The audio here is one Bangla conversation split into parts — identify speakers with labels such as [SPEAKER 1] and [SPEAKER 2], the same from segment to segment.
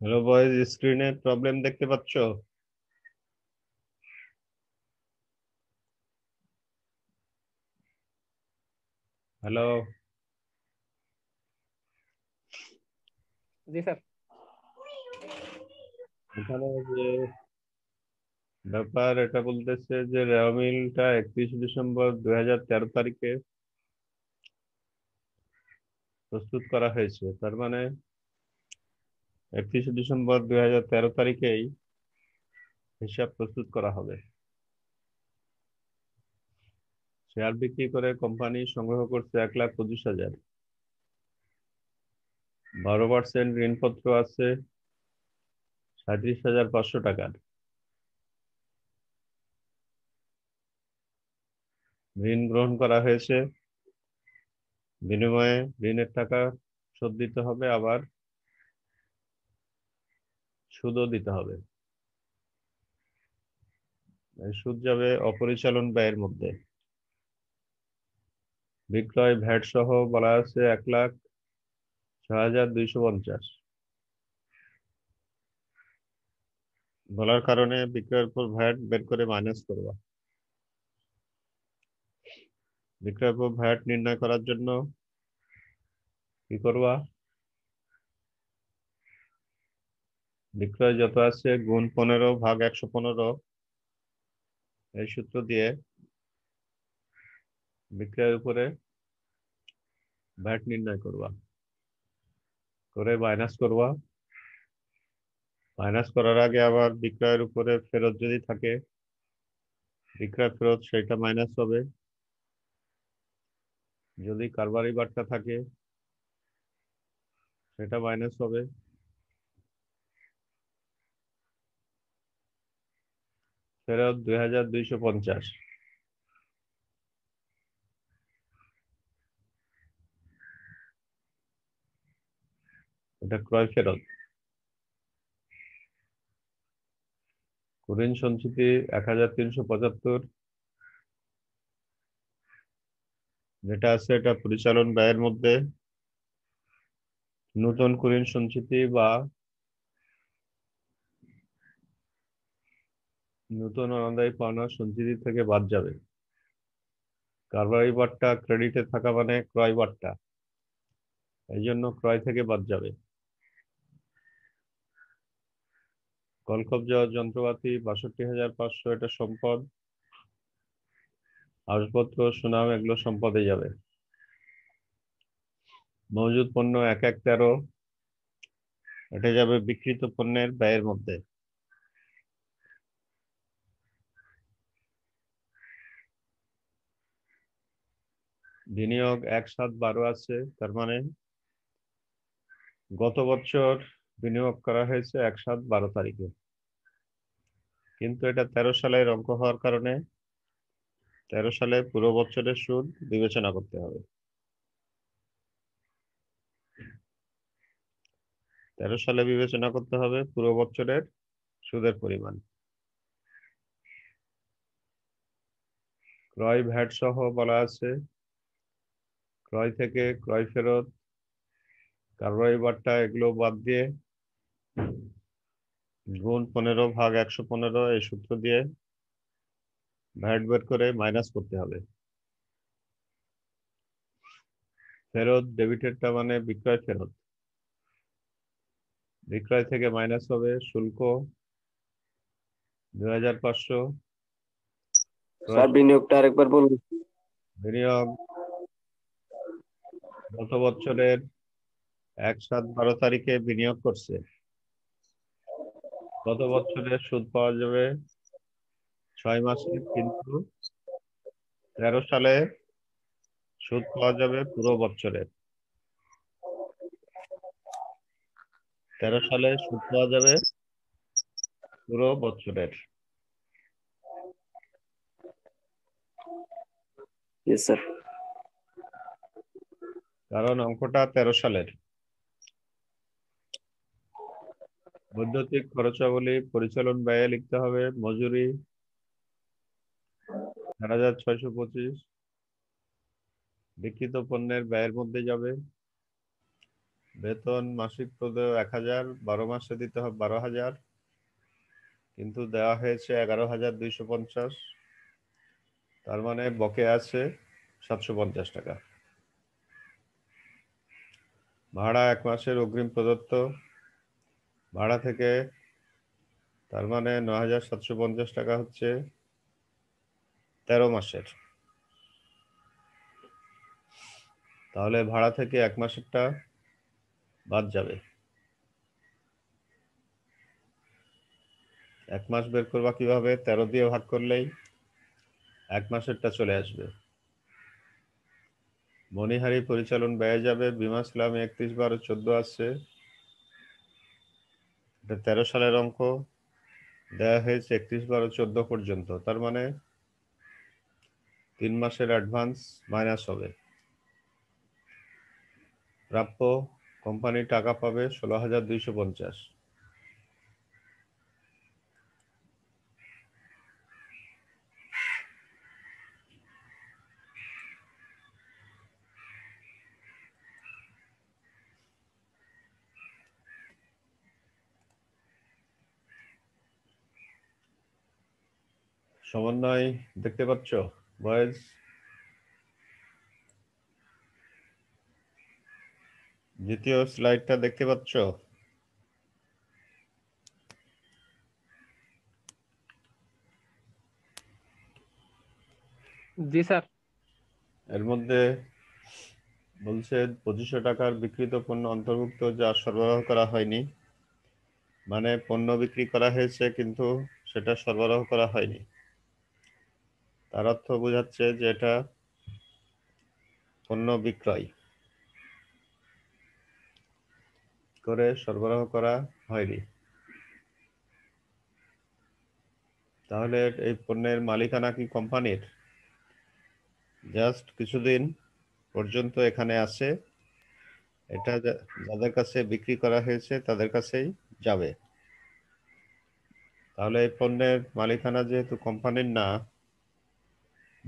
[SPEAKER 1] হ্যালো বয়েজ স্ক্রিনে প্রবলেম দেখতে পাচ্ছ হ্যালো জি স্যার এখানে যে ব্যাপার এটা বলতেছে যে রেওমিলটা একত্রিশ ডিসেম্বর দুই হাজার তেরো তারিখে প্রস্তুত করা হয়েছে তার মানে একত্রিশে ডিসেম্বর দুই তারিখেই হিসাব প্রস্তুত করা হবে শেয়ার বিক্রি করে কোম্পানি সংগ্রহ করছে এক লাখ পঁচিশ হাজার বারো পার্সেন্ট ঋণপত্র আছে সাঁত্রিশ হাজার পাঁচশো টাকার ঋণ গ্রহণ করা হয়েছে বিনিময়ে ঋণের টাকা শোধ দিতে হবে আবার সুদও দিতে হবে মানে সুদ যাবে অপরিচালন ব্যয়ের মধ্যে বিক্রয় ভ্যাট সহ বলা আছে এক লাখ ছ হাজার দুইশো পঞ্চাশ বলার কারণে বিক্রয়ের উপর ভ্যাট বের করে মাইনাস করবা বিক্রয়ের পর ভ্যাট নির্ণয় করার জন্য কি করবা বিক্রয় যত আছে গুণ পনেরো ভাগ একশো পনেরো এই সূত্র দিয়ে বিক্রয়ের উপরে ব্যাট নির্ণয় করবা করে মাইনাস করবা মাইনাস করার আগে আবার বিক্রয়ের উপরে ফেরত যদি থাকে বিক্রয় ফেরত সেটা মাইনাস হবে যদি কারবারি বার্তা থাকে সেটা মাইনাস হবে ফেরত দুই হাজার দুইশো পঞ্চাশ এটা ক্রয় ফেরত কুরিন সঞ্চিতি এক হাজার তিনশো পঁচাত্তর যেটা আছে এটা পরিচালন ব্যয়ের মধ্যে নতুন কুরিন সঞ্চিতি বা নতুন অনাদায়ী পাওনা সঞ্চিতি থেকে বাদ যাবে কারবারি বারটা ক্রেডিটে থাকা মানে ক্রয় বারটা এই জন্য ক্রয় থেকে বাদ যাবে কলকবজা যন্ত্রপাতি বাষট্টি হাজার পাঁচশো এটা সম্পদ আসপত্র সুনাম এগুলো সম্পদে যাবে মজুদ পণ্য এক এক তেরো এটা যাবে বিকৃত পণ্যের ব্যয়ের মধ্যে বিনিয়োগ এক সাত বারো আছে তার মানে গত বছর বিনিয়োগ করা হয়েছে এক সাত বারো তারিখে কিন্তু এটা তেরো সালের অঙ্ক হওয়ার কারণে তেরো সালে পুরো বছরের সুদ বিবেচনা করতে হবে তেরো সালে বিবেচনা করতে হবে পুরো বছরের সুদের পরিমাণ ক্রয় ভ্যাট সহ বলা আছে ক্রয় থেকে ক্রয় ফেরত কারবারি বার্তা এগুলো বাদ দিয়ে গুণ পনেরো ভাগ একশো পনেরো এই সূত্র দিয়ে ভ্যাট বের করে মাইনাস করতে হবে ফেরত ডেবিটেডটা মানে বিক্রয় ফেরত বিক্রয় থেকে মাইনাস হবে শুল্ক দুই হাজার পাঁচশো বিনিয়োগটা আরেকবার বলুন বিনিয়োগ গত বছরের এক সাত বারো তারিখে বিনিয়োগ করছে গত বছরের সুদ পাওয়া যাবে ছয় মাসে কিন্তু তেরো সালে সুদ পাওয়া যাবে পুরো বছরের তেরো সালে সুদ পাওয়া যাবে পুরো বছরের Yes, sir. কারণ অঙ্কটা তেরো সালের বৈদ্যুতিক খরচাবলী পরিচালন ব্যয়ে লিখতে হবে মজুরি চার হাজার ছয়শো পঁচিশ বিক্রিত পণ্যের ব্যয়ের মধ্যে যাবে বেতন মাসিক প্রদেয় এক হাজার বারো মাসে দিতে হবে বারো হাজার কিন্তু দেওয়া হয়েছে এগারো হাজার দুইশো পঞ্চাশ তার মানে বকে আছে সাতশো পঞ্চাশ টাকা ভাড়া এক মাসের অগ্রিম প্রদত্ত ভাড়া থেকে তার মানে ন হাজার সাতশো পঞ্চাশ টাকা হচ্ছে তেরো মাসের তাহলে ভাড়া থেকে এক মাসেরটা বাদ যাবে এক মাস বের করবা কিভাবে তেরো দিয়ে ভাগ করলেই এক মাসেরটা চলে আসবে মণিহারি পরিচালন ব্যয় যাবে বিমা ইসলাম একত্রিশ বারো চোদ্দ আসছে এটা তেরো সালের অঙ্ক দেওয়া হয়েছে একত্রিশ বারো চোদ্দ পর্যন্ত তার মানে তিন মাসের অ্যাডভান্স মাইনাস হবে প্রাপ্য কোম্পানি টাকা পাবে ষোলো হাজার দুইশো পঞ্চাশ সমন্বয় দেখতে পাচ্ছ বয়েজ দ্বিতীয় স্লাইডটা দেখতে পাচ্ছ জি স্যার এর মধ্যে বলছে পঁচিশশো টাকার বিক্রিত পণ্য অন্তর্ভুক্ত যা সরবরাহ করা হয়নি মানে পণ্য বিক্রি করা হয়েছে কিন্তু সেটা সরবরাহ করা হয়নি তার অর্থ বোঝাচ্ছে যে এটা পণ্য বিক্রয় করে সরবরাহ করা হয়নি তাহলে এই পণ্যের মালিকানা কি কোম্পানির জাস্ট কিছুদিন পর্যন্ত এখানে আছে এটা যাদের কাছে বিক্রি করা হয়েছে তাদের কাছেই যাবে তাহলে এই পণ্যের মালিকানা যেহেতু কোম্পানির না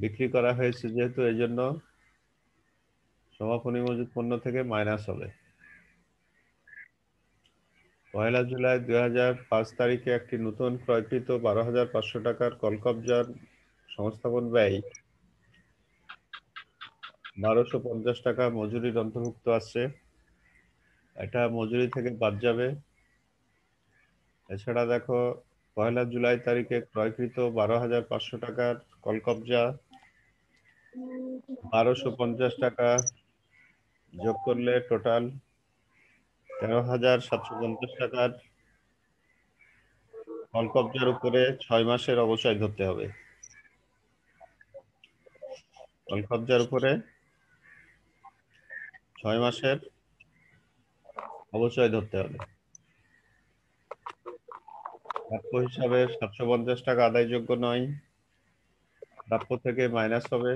[SPEAKER 1] বিক্রি করা হয়েছে যেহেতু এই জন্য সমাপনী মজুদ পণ্য থেকে মাইনাস হবে পয়লা জুলাই দুই হাজার পাঁচ তারিখে একটি নতুন ক্রয়কৃত বারো হাজার পাঁচশো টাকার কলকবজার সংস্থাপন ব্যয় বারোশো পঞ্চাশ টাকা মজুরির অন্তর্ভুক্ত আছে এটা মজুরি থেকে বাদ যাবে এছাড়া দেখো পয়লা জুলাই তারিখে ক্রয়কৃত বারো হাজার পাঁচশো টাকার কলকবজা বারোশো পঞ্চাশ টাকা যোগ করলে টোটাল তেরো হাজার সাতশো পঞ্চাশ টাকার ফল কবজার উপরে ছয় মাসের অবসায় ধরতে হবে ফল কবজার উপরে ছয় মাসের অবশ্যই ধরতে হবে প্রাপ্য হিসাবে সাতশো পঞ্চাশ টাকা আদায়যোগ্য নয় প্রাপ্য থেকে মাইনাস হবে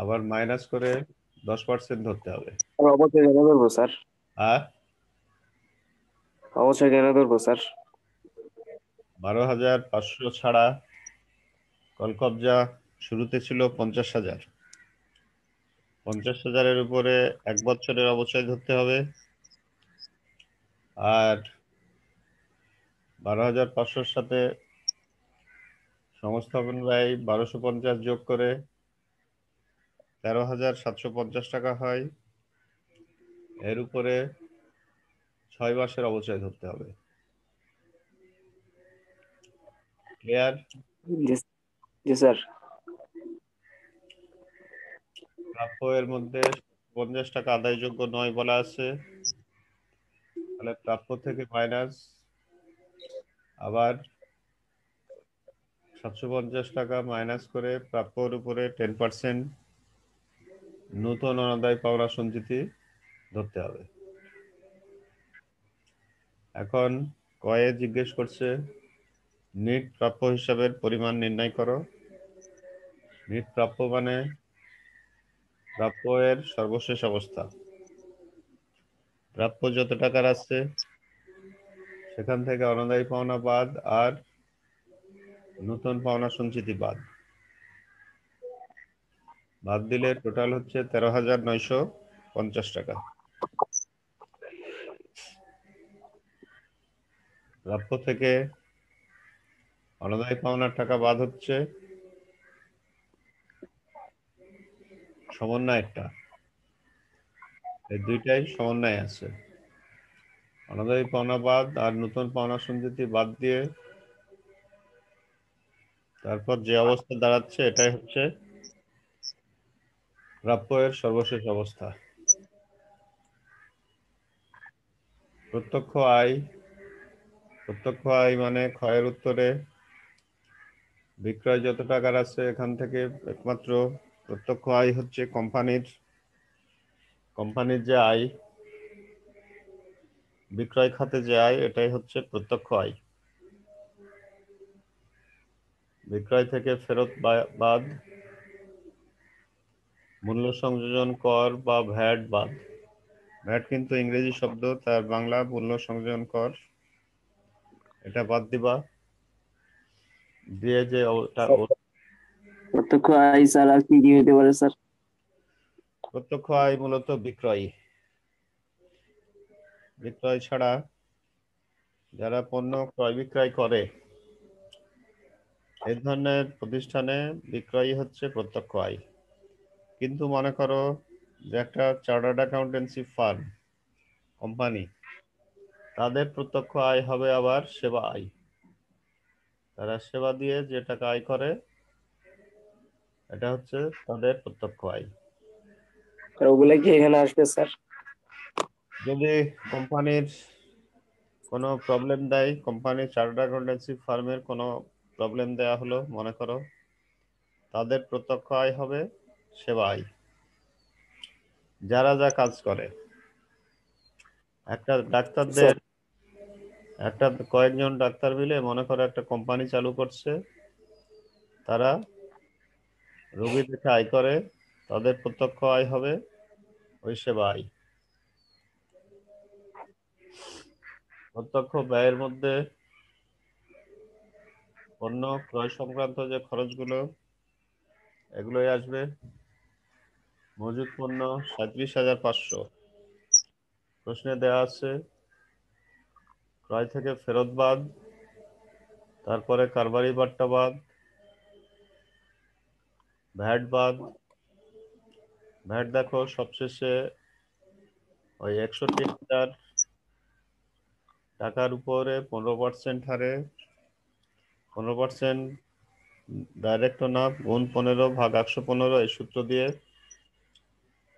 [SPEAKER 1] আবার মাইনাস করে দশ পার্সেন্ট ধরতে হবে
[SPEAKER 2] অবশ্যই কেন ধরবো স্যার
[SPEAKER 1] হ্যাঁ অবশ্যই কেন ধরবো স্যার বারো হাজার পাঁচশো ছাড়া কলকবজা শুরুতে ছিল পঞ্চাশ হাজার পঞ্চাশ হাজারের উপরে এক বছরের অবচয় ধরতে হবে আর বারো হাজার পাঁচশোর সাথে সংস্থাপন ব্যয় বারোশো পঞ্চাশ যোগ করে তেরো হাজার সাতশো পঞ্চাশ টাকা হয় এর উপরে ছয় মাসের অবচয় ধরতে হবে ক্লিয়ার জি প্রাপ্য এর মধ্যে পঞ্চাশ টাকা আদায়যোগ্য নয় বলা আছে তাহলে প্রাপ্য থেকে মাইনাস আবার সাতশো পঞ্চাশ টাকা মাইনাস করে প্রাপ্যর উপরে টেন পার্সেন্ট নূতন অনাদায় পাওনা সঞ্চিতি ধরতে হবে এখন কয়ে জিজ্ঞেস করছে নিট প্রাপ্য হিসাবের পরিমাণ নির্ণয় করো নিট প্রাপ্য মানে প্রাপ্য এর সর্বশেষ অবস্থা প্রাপ্য যত টাকার আছে সেখান থেকে অনাদায়ী পাওনা বাদ আর নতুন পাওনা সঞ্চিতি বাদ বাদ দিলে টোটাল হচ্ছে তেরো হাজার নয়শো পঞ্চাশ টাকা প্রাপ্য থেকে অনাদায় পাওনার টাকা বাদ হচ্ছে সমন্বয় একটা এই দুইটাই সমন্বয় আছে অনাদায়ী পাওনা বাদ আর নতুন পাওনা সঞ্চিতি বাদ দিয়ে তারপর যে অবস্থা দাঁড়াচ্ছে এটাই হচ্ছে প্রাপ্যের সর্বশেষ অবস্থা প্রত্যক্ষ আয় প্রত্যক্ষ আয় মানে ক্ষয়ের উত্তরে বিক্রয় যত টাকার আছে এখান থেকে একমাত্র প্রত্যক্ষ আয় হচ্ছে কোম্পানির কোম্পানির যে আয় বিক্রয় খাতে যে আয় এটাই হচ্ছে প্রত্যক্ষ আয় বিক্রয় থেকে ফেরত বাদ মূল্য সংযোজন কর বা ভ্যাট বাদ ভ্যাট কিন্তু ইংরেজি শব্দ তার বাংলা মূল্য সংযোজন কর এটা বাদ দিবা দিয়ে যে
[SPEAKER 2] প্রত্যক্ষ আয় স্যার আর কি হতে পারে স্যার
[SPEAKER 1] প্রত্যক্ষ আয় মূলত বিক্রয় বিক্রয় ছাড়া যারা পণ্য ক্রয় বিক্রয় করে এ ধরনের প্রতিষ্ঠানে বিক্রয় হচ্ছে প্রত্যক্ষ আয় কিন্তু মনে করো যে একটা চার্টার্ড অ্যাকাউন্টেন্সি ফার্ম কোম্পানি তাদের প্রত্যক্ষ আয় হবে আবার সেবা আয় তারা সেবা দিয়ে যে টাকা আয় করে এটা হচ্ছে তাদের প্রত্যক্ষ আয়
[SPEAKER 2] ওগুলা কি এখানে
[SPEAKER 1] আসবে স্যার যদি কোম্পানির কোনো প্রবলেম দেয় কোম্পানির চার্টার্ড অ্যাকাউন্টেন্সি ফার্মের কোনো প্রবলেম দেয়া হলো মনে করো তাদের প্রত্যক্ষ আয় হবে সেবাই যারা যা কাজ করে একটা ডাক্তারদের একটা কয়েকজন ডাক্তার মিলে মনে করে একটা কোম্পানি চালু করছে তারা রোগী দেখে আয় করে তাদের প্রত্যক্ষ আয় হবে ওই সেবা আয় প্রত্যক্ষ ব্যয়ের মধ্যে পণ্য ক্রয় সংক্রান্ত যে খরচগুলো এগুলোই আসবে মজুদ পণ্য সাঁত্রিশ হাজার পাঁচশো প্রশ্নে দেওয়া আছে ক্রয় থেকে ফেরত বাদ তারপরে কারবারি বাট্টা বাদ ভ্যাট বাদ ভ্যাট দেখো সবশেষে ওই একষট্টি হাজার টাকার উপরে পনেরো পার্সেন্ট হারে পনেরো পার্সেন্ট ডাইরেক্ট না গুণ পনেরো ভাগ একশো পনেরো এই সূত্র দিয়ে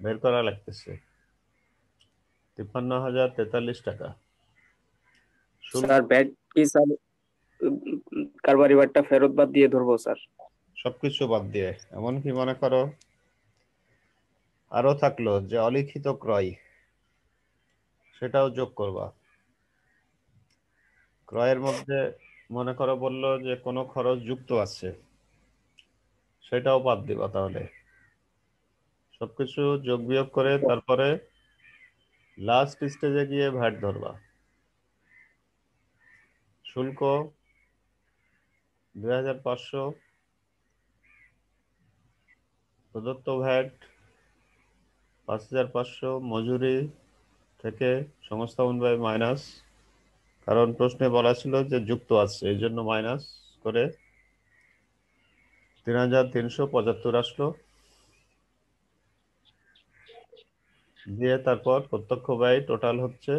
[SPEAKER 1] বের করা লাগতেছে তিপ্পান্ন হাজার তেতাল্লিশ টাকা
[SPEAKER 2] স্যার ব্যাট কি স্যার ফেরত বাদ দিয়ে ধরবো স্যার সবকিছু
[SPEAKER 1] বাদ দিয়ে এমন কি মনে করো আরো থাকলো যে অলিখিত ক্রয় সেটাও যোগ করবা ক্রয়ের মধ্যে মনে করো বললো যে কোনো খরচ যুক্ত আছে সেটাও বাদ দিবা তাহলে সবকিছু যোগ বিয়োগ করে তারপরে লাস্ট স্টেজে গিয়ে ভ্যাট ধরবা শুল্ক দুই হাজার পাঁচশো প্রদত্ত ভ্যাট পাঁচ হাজার পাঁচশো মজুরি থেকে সংস্থাপন ব্যয় মাইনাস কারণ প্রশ্নে বলা ছিল যে যুক্ত আছে এই জন্য মাইনাস করে তিন হাজার তিনশো পঁচাত্তর আসলো দিয়ে তারপর প্রত্যক্ষ ব্যয় টোটাল হচ্ছে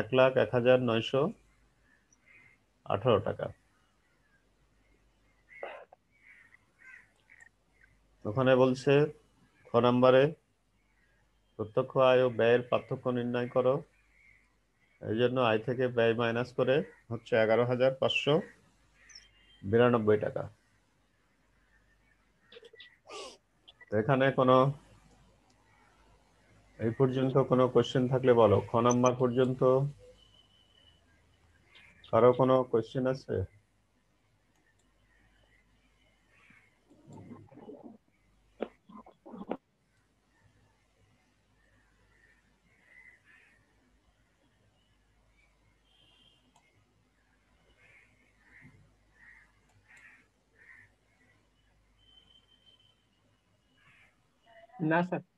[SPEAKER 1] এক লাখ এক হাজার নয়শো আঠারো টাকা ওখানে বলছে খ নাম্বারে প্রত্যক্ষ আয় ও ব্যয়ের পার্থক্য নির্ণয় করো এই জন্য আয় থেকে ব্যয় মাইনাস করে হচ্ছে এগারো হাজার পাঁচশো বিরানব্বই টাকা এখানে কোনো এই পর্যন্ত কোনো কোশ্চেন থাকলে বলো খ নাম্বার পর্যন্ত কারো কোনো কোশ্চেন
[SPEAKER 2] আছে না স্যার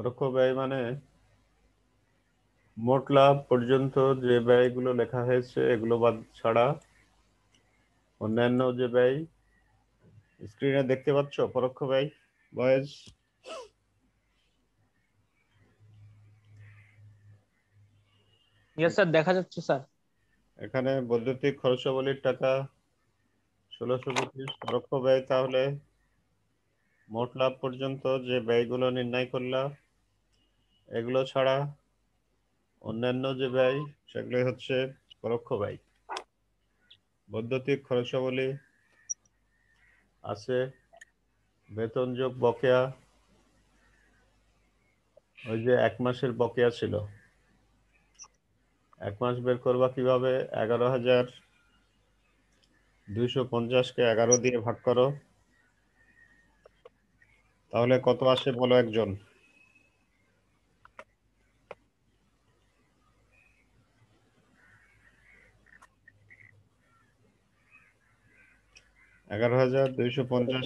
[SPEAKER 1] পরোক্ষ ব্যয় মানে মোট লাভ পর্যন্ত যে ব্যয়গুলো লেখা হয়েছে এগুলো বাদ ছাড়া অন্যান্য যে ব্যয় স্ক্রিনে দেখতে পাচ্ছ পরোক্ষ ব্যয় বয়েজ
[SPEAKER 2] ইয়েস স্যার দেখা যাচ্ছে
[SPEAKER 1] স্যার এখানে বৈদ্যুতিক খরচাবলীর টাকা ষোলোশো পঁচিশ পরোক্ষ ব্যয় তাহলে মোট লাভ পর্যন্ত যে ব্যয়গুলো নির্ণয় করলাম এগুলো ছাড়া অন্যান্য যে ব্যয় সেগুলো হচ্ছে পরোক্ষ ব্যয় বৈদ্যুতিক খরচাবলী আছে বেতন যোগ বকেয়া ওই যে এক মাসের বকেয়া ছিল এক মাস বের করবা কিভাবে এগারো হাজার দুইশো পঞ্চাশকে এগারো দিয়ে ভাগ করো তাহলে কত আসে বলো একজন এগারো হাজার দুইশো পঞ্চাশ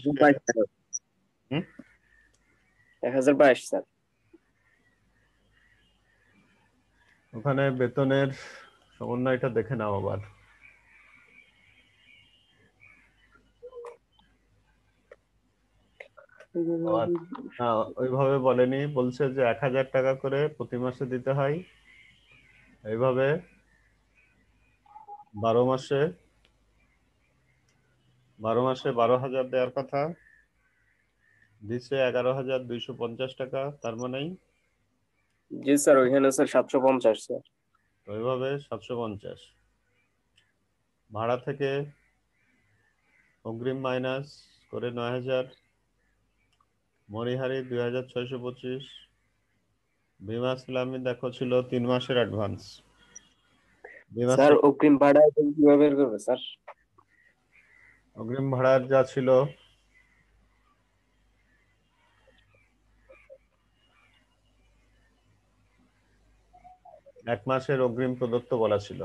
[SPEAKER 1] ওখানে বেতনের সমন্বয়টা দেখে নাও আবার ওইভাবে বলেনি বলছে যে এক হাজার টাকা করে প্রতি মাসে দিতে হয় এইভাবে বারো মাসে বারো মাসে বারো হাজার দেওয়ার কথা দিচ্ছে এগারো হাজার দুইশো পঞ্চাশ টাকা তার
[SPEAKER 2] মানে জি স্যার ওইখানে স্যার সাতশো পঞ্চাশ স্যার
[SPEAKER 1] ওইভাবে সাতশো পঞ্চাশ ভাড়া থেকে অগ্রিম মাইনাস করে নয় হাজার মরিহারি দুই হাজার ছয়শো পঁচিশ বিমা ইসলামী দেখো ছিল তিন মাসের অ্যাডভান্স স্যার
[SPEAKER 2] অগ্রিম ভাড়া কিভাবে করবে স্যার
[SPEAKER 1] অগ্রিম ভাড়ার যা ছিল এক মাসের অগ্রিম প্রদত্ত বলা ছিল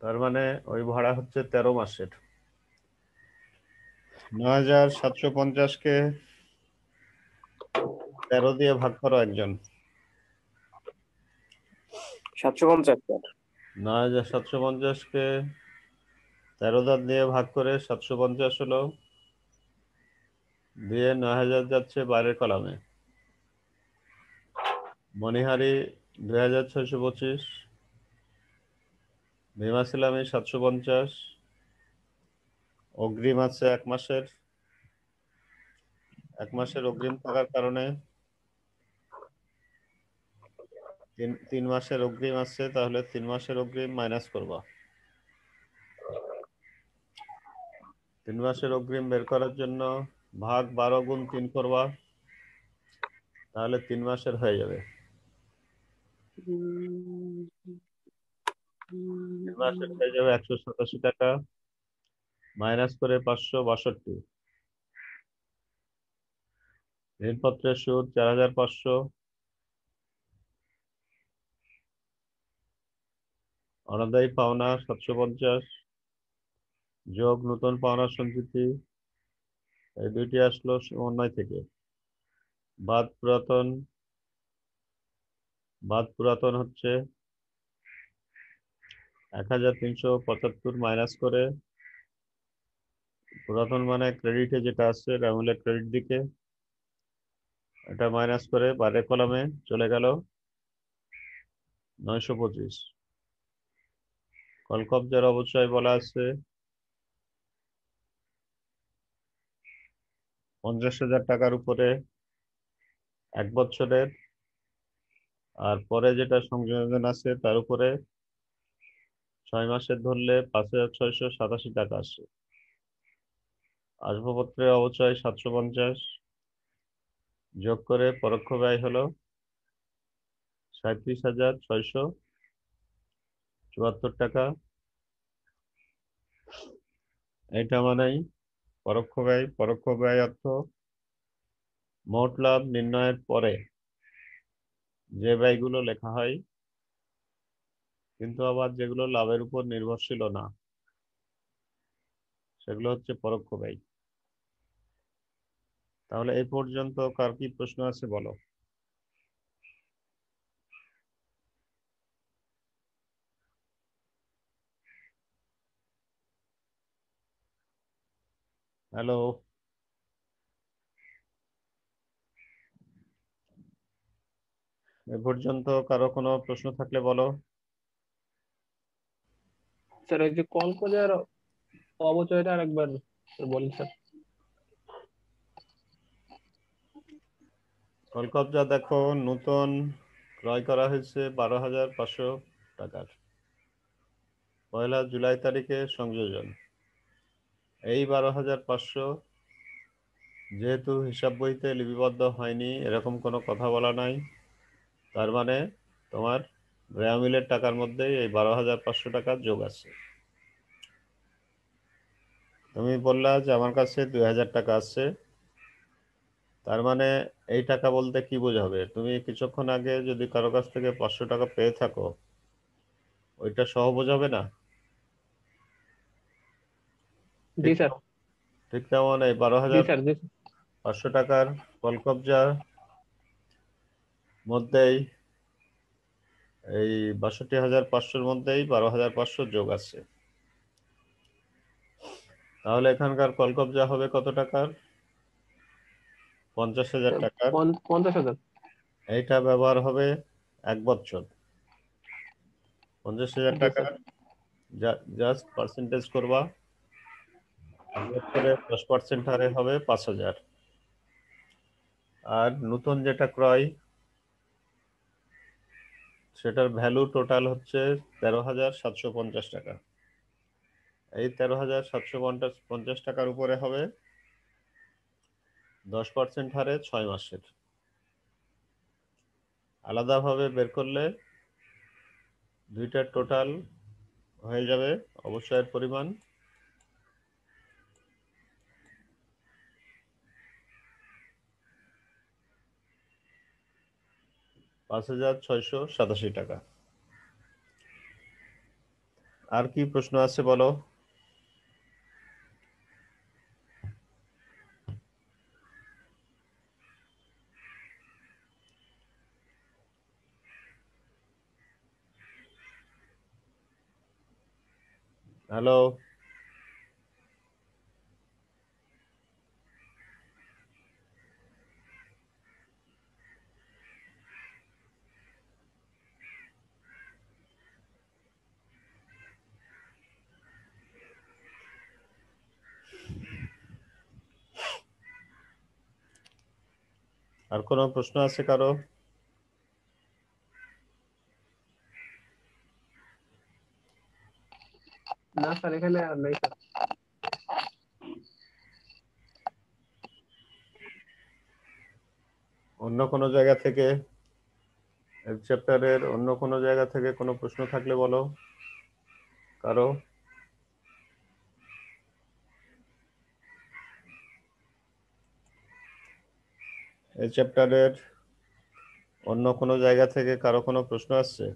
[SPEAKER 1] তার মানে ওই ভাড়া হচ্ছে তেরো মাসের ন হাজার সাতশো পঞ্চাশকে তেরো দিয়ে ভাগ করো একজন সাতশো পঞ্চাশ ন হাজার সাতশো পঞ্চাশকে তেরো দাঁত দিয়ে ভাগ করে সাতশো পঞ্চাশ হলো দিয়ে নয় হাজার যাচ্ছে বাইরের কলামে মণিহারি দুই হাজার ছয়শো পঁচিশ ভীমা সিলামি সাতশো পঞ্চাশ অগ্রিম আছে এক মাসের এক মাসের অগ্রিম থাকার কারণে তিন তিন মাসের অগ্রিম আছে তাহলে তিন মাসের অগ্রিম মাইনাস করবা তিন মাসের অগ্রিম বের করার জন্য ভাগ বারো গুণ তিন করবা তাহলে তিন মাসের হয়ে যাবে
[SPEAKER 2] তিন মাসের হয়ে যাবে
[SPEAKER 1] একশো সাতাশি টাকা মাইনাস করে পাঁচশো বাষট্টি ঋণপত্রের সুদ চার হাজার পাঁচশো অনাদায়ী পাওনা সাতশো পঞ্চাশ যোগ নতুন পাওনা সঞ্চিতি এই দুইটি আসলো সমন্বয় থেকে বাদ পুরাতন বাদ পুরাতন হচ্ছে এক হাজার তিনশো পঁচাত্তর মাইনাস করে পুরাতন মানে ক্রেডিটে যেটা আসছে রামুলের ক্রেডিট দিকে এটা মাইনাস করে বারে কলামে চলে গেল নয়শো পঁচিশ কলকব্জার অবশ্যই বলা আছে পঞ্চাশ হাজার টাকার উপরে এক বছরের আর পরে যেটা সংযোজন আছে তার উপরে ছয় মাসের ধরলে পাঁচ হাজার ছয়শো সাতাশি টাকা আসে আসবাবপত্রের অবচয় সাতশো পঞ্চাশ যোগ করে পরোক্ষ ব্যয় হলো সাঁত্রিশ হাজার ছয়শো চুয়াত্তর টাকা এটা মানেই পরোক্ষ ব্যয় পরোক্ষ ব্যয় অর্থ মোট লাভ নির্ণয়ের পরে যে ব্যয়গুলো লেখা হয় কিন্তু আবার যেগুলো লাভের উপর নির্ভরশীল না সেগুলো হচ্ছে পরোক্ষ ব্যয় তাহলে এ পর্যন্ত কার কি প্রশ্ন আছে বলো হ্যালো এ পর্যন্ত কারো কোনো প্রশ্ন থাকলে বলো
[SPEAKER 2] স্যার এই যে কল করার অবচয়টা আরেকবার বলুন স্যার
[SPEAKER 1] কলকবজা দেখো নতুন ক্রয় করা হয়েছে বারো হাজার পাঁচশো টাকার পয়লা জুলাই তারিখে সংযোজন এই বারো হাজার পাঁচশো যেহেতু হিসাব বইতে লিপিবদ্ধ হয়নি এরকম কোনো কথা বলা নাই তার মানে তোমার রেয়ামিলের টাকার মধ্যে এই বারো হাজার পাঁচশো টাকা যোগ আছে তুমি বললা যে আমার কাছে দুই হাজার টাকা আছে তার মানে এই টাকা বলতে কি বোঝাবে তুমি কিছুক্ষণ আগে যদি কারো কাছ থেকে পাঁচশো টাকা পেয়ে থাকো ওইটা সহ বোঝাবে না জি স্যার ঠিক তেমন এই বারো হাজার পাঁচশো টাকার কলকবজার মধ্যেই এই বাষট্টি হাজার পাঁচশোর মধ্যেই বারো হাজার পাঁচশো যোগ আছে তাহলে এখানকার কলকবজা হবে কত টাকার পঞ্চাশ হাজার টাকা পঞ্চাশ হাজার এইটা ব্যবহার হবে এক বছর পঞ্চাশ হাজার টাকা জাস্ট পার্সেন্টেজ করবা করে দশ পার্সেন্ট হারে হবে পাঁচ হাজার আর নতুন যেটা ক্রয় সেটার ভ্যালু টোটাল হচ্ছে তেরো হাজার সাতশো পঞ্চাশ টাকা এই তেরো হাজার সাতশো পঞ্চাশ পঞ্চাশ টাকার উপরে হবে দশ পার্সেন্ট হারে ছয় মাসের আলাদাভাবে বের করলে দুইটার টোটাল হয়ে যাবে অবসরের পরিমাণ পাঁচ হাজার ছয়শো সাতাশি টাকা আর কি প্রশ্ন আছে বলো হ্যালো আর কোনো প্রশ্ন আছে কারো না অন্য কোনো জায়গা থেকে চ্যাপ্টারের অন্য কোনো জায়গা থেকে কোনো প্রশ্ন থাকলে বলো কারো এই চ্যাপ্টারের অন্য কোনো জায়গা থেকে কারো কোনো প্রশ্ন আসছে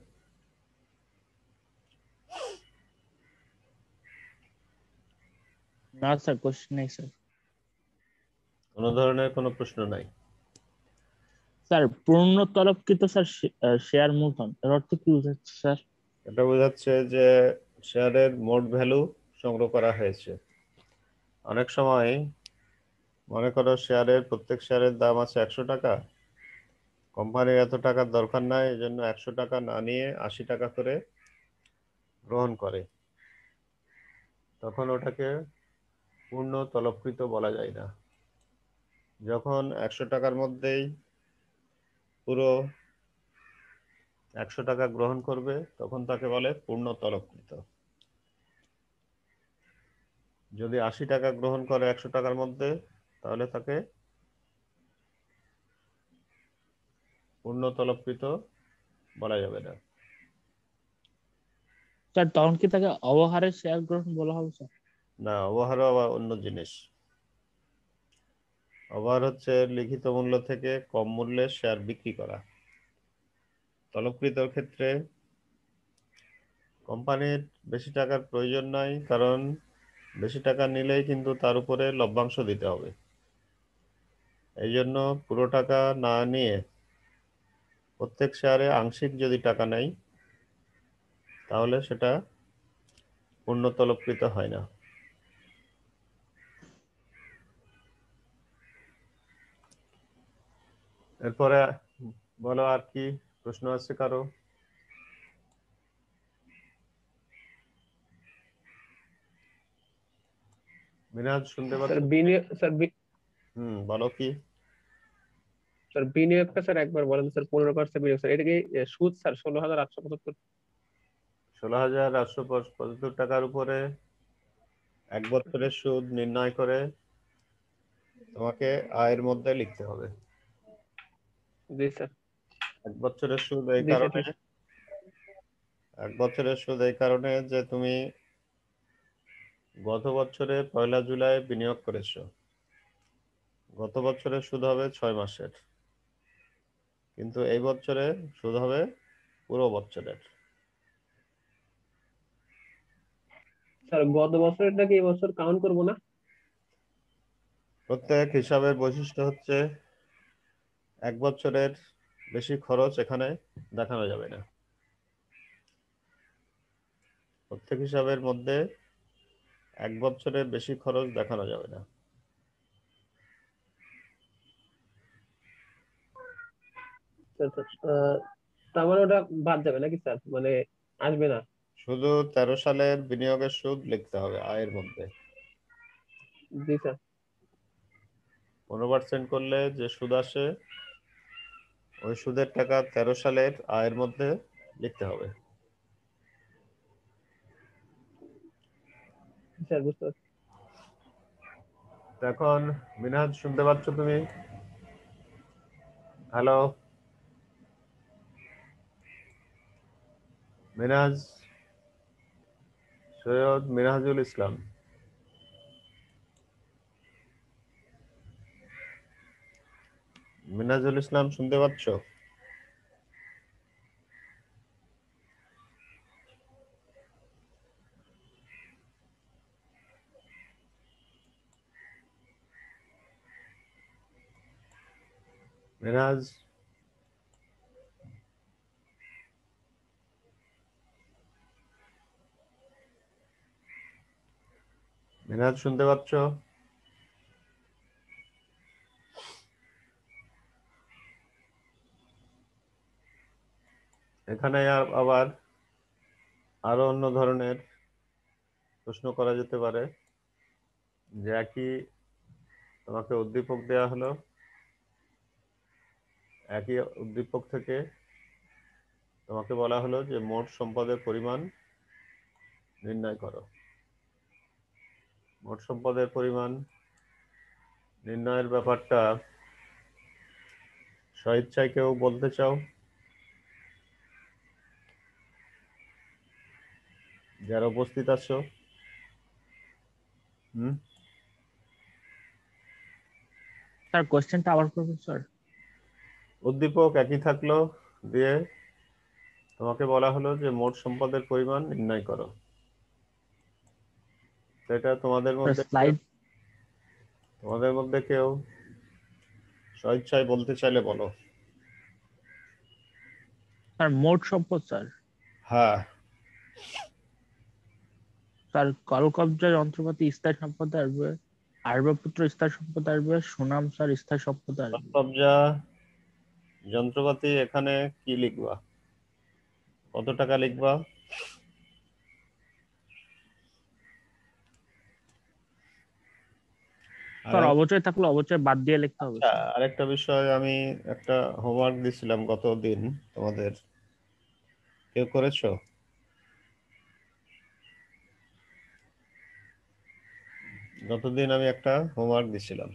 [SPEAKER 2] না স্যার কোশ্চেন নেই স্যার
[SPEAKER 1] কোনো ধরনের কোনো প্রশ্ন নাই
[SPEAKER 2] স্যার পূর্ণ তলবকৃত স্যার শেয়ার মূলধন এর অর্থ কি বোঝাচ্ছে স্যার এটা
[SPEAKER 1] বোঝাচ্ছে যে শেয়ারের মোট ভ্যালু সংগ্রহ করা হয়েছে অনেক সময় মনে করো শেয়ারের প্রত্যেক শেয়ারের দাম আছে একশো টাকা কোম্পানির এত টাকার দরকার নাই এই জন্য একশো টাকা না নিয়ে আশি টাকা করে গ্রহণ করে তখন ওটাকে পূর্ণ তলবকৃত বলা যায় না যখন একশো টাকার মধ্যেই পুরো একশো টাকা গ্রহণ করবে তখন তাকে বলে পূর্ণ তলবকৃত যদি আশি টাকা গ্রহণ করে একশো টাকার মধ্যে তাহলে তাকে পূর্ণ তলবকৃত বলা যাবে না
[SPEAKER 2] স্যার তখন কি তাকে অবহারের শেয়ার গ্রহণ বলা হবে স্যার
[SPEAKER 1] না অবহার আবার অন্য জিনিস অবহার হচ্ছে লিখিত মূল্য থেকে কম মূল্যে শেয়ার বিক্রি করা তলবকৃতর ক্ষেত্রে কোম্পানির বেশি টাকার প্রয়োজন নাই কারণ বেশি টাকা নিলেই কিন্তু তার উপরে লভ্যাংশ দিতে হবে এই জন্য পুরো টাকা না নিয়ে প্রত্যেক শেয়ারে আংশিক যদি টাকা নেই তাহলে সেটা পূর্ণ হয় না এরপরে বলো আর কি প্রশ্ন আছে কারো মিনাজ
[SPEAKER 2] শুনতে পাচ্ছেন হুম বলো কি স্যার বিনিয়োগটা স্যার একবার বলেন স্যার পনেরো পার্সেন্ট বিনিয়োগ স্যার এটা কি সুদ স্যার ষোলো হাজার আটশো পঁচাত্তর
[SPEAKER 1] ষোলো হাজার আটশো পঁচাত্তর টাকার উপরে এক বছরের সুদ নির্ণয় করে তোমাকে আয়ের মধ্যে লিখতে হবে জি স্যার এক বছরের সুদ এই কারণে এক বছরের সুদ এই কারণে যে তুমি গত বছরে পয়লা জুলাই বিনিয়োগ করেছো গত বছরে সুদ হবে ছয় মাসের কিন্তু এই বছরে সুদ হবে পুরো বছরের
[SPEAKER 2] গত কাউন্ট করব
[SPEAKER 1] না প্রত্যেক হিসাবের বৈশিষ্ট্য হচ্ছে এক বছরের বেশি খরচ এখানে দেখানো যাবে না প্রত্যেক হিসাবের মধ্যে এক বছরের বেশি খরচ দেখানো
[SPEAKER 2] যাবে না তারপরে মানে ওটা বাদ যাবে নাকি স্যার মানে আসবে না
[SPEAKER 1] শুধু তেরো সালের বিনিয়োগের সুদ লিখতে হবে আয়ের মধ্যে জি স্যার পনেরো পার্সেন্ট করলে যে সুদ আসে ওই সুদের টাকা তেরো সালের আয়ের মধ্যে লিখতে হবে এখন মিনাজ শুনতে পাচ্ছ তুমি হ্যালো মেনাজ সৈয়দ মিনাজুল ইসলাম মিনাজুল ইসলাম শুনতে পাচ্ছ মিনাজ মিনাজ শুনতে পাচ্ছ এখানে আবার আরো অন্য ধরনের প্রশ্ন করা যেতে পারে যে একই তোমাকে উদ্দীপক দেয়া হলো একই উদ্দীপক থেকে তোমাকে বলা হলো যে মোট সম্পদের পরিমাণ নির্ণয় করো মোট সম্পদের পরিমাণ নির্ণয়ের ব্যাপারটা স্বেচ্ছায় কেউ বলতে চাও যারা উপস্থিত আছো হুম
[SPEAKER 2] স্যার কোশ্চেনটা আবার করবেন স্যার
[SPEAKER 1] উদ্দীপক একই থাকলো দিয়ে তোমাকে বলা হলো যে মোট সম্পদের পরিমাণ নির্ণয় করো সেটা তোমাদের মধ্যে তোমাদের মধ্যে কেউ স্বেচ্ছায় বলতে চাইলে বলো
[SPEAKER 2] স্যার মোট সম্পদ স্যার হ্যাঁ তার কলকব্জা যন্ত্রপাতি স্থায়ী সম্পদ আসবে আসবাবপত্র স্থায়ী সম্পদ আসবে সুনাম স্যার স্থায়ী সম্পদ আসবে
[SPEAKER 1] কলকব্জা যন্ত্রপাতি এখানে কি লিখবা কত টাকা লিখবা তোর অবচয় থাকলে অবচয় বাদ দিয়ে লিখতে হবে আচ্ছা, আরেকটা বিষয় আমি একটা হোমওয়ার্ক দিছিলাম গতদিন তোমাদের কেউ করেছো গতদিন আমি একটা হোমওয়ার্ক দিছিলাম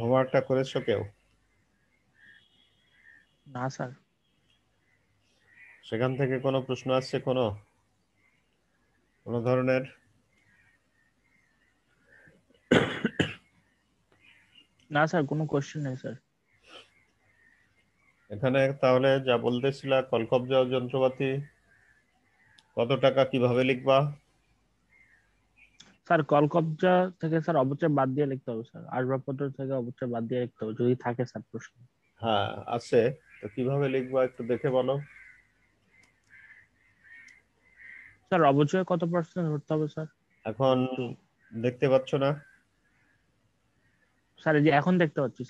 [SPEAKER 1] হোমওয়ার্কটা করেছো কেউ না স্যার সেখান থেকে কোনো প্রশ্ন আসছে কোনো কোনো ধরনের
[SPEAKER 2] না স্যার কোনো কোশ্চেন নেই স্যার
[SPEAKER 1] এখানে তাহলে যা বলতেছিল কলকবজা যন্ত্রপাতি কত টাকা কিভাবে লিখবা
[SPEAKER 2] স্যার কলকবজা থেকে স্যার অবচয় বাদ দিয়ে লিখতে হবে স্যার আসবাবপত্র থেকে অবচয় বাদ দিয়ে লিখতে হবে যদি থাকে স্যার প্রশ্ন
[SPEAKER 1] হ্যাঁ আছে তো কিভাবে লিখবা একটু দেখে বলো
[SPEAKER 2] স্যার অবচয় কত পার্সেন্ট ধরতে হবে স্যার
[SPEAKER 1] এখন দেখতে পাচ্ছ না
[SPEAKER 2] স্যার এই যে এখন দেখতে পাচ্ছি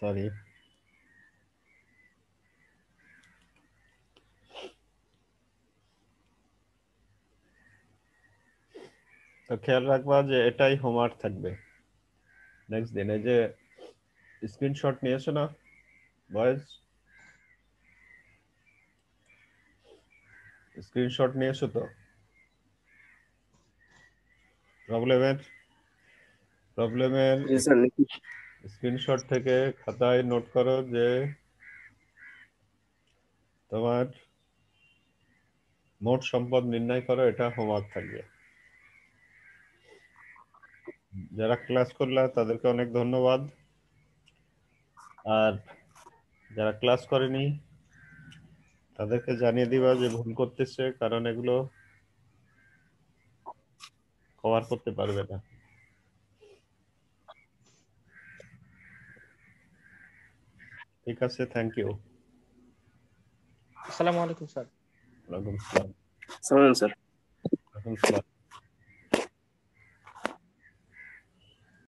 [SPEAKER 2] সরি
[SPEAKER 1] তো খেয়াল রাখবা যে এটাই হোমওয়ার্ক থাকবে নেক্সট দিনে যে স্ক্রিনশট নিয়েছো না বয়েজ স্ক্রিনশট নিয়ে এসো তো প্রবলেমের প্রবলেমের স্ক্রিনশট থেকে খাতায় নোট করো যে তোমার মোট সম্পদ নির্ণয় করো এটা হোমওয়ার্ক থাকবে যারা ক্লাস করলা তাদেরকে অনেক ধন্যবাদ আর যারা ক্লাস করেনি তাদেরকে জানিয়ে দিবা যে ভুল করতেছে কারণ এগুলো কভার করতে পারবে না ঠিক আছে থ্যাংক ইউ
[SPEAKER 2] আসসালামু আলাইকুম স্যার ওয়ালাইকুম আসসালাম স্যার ওয়ালাইকুম আসসালাম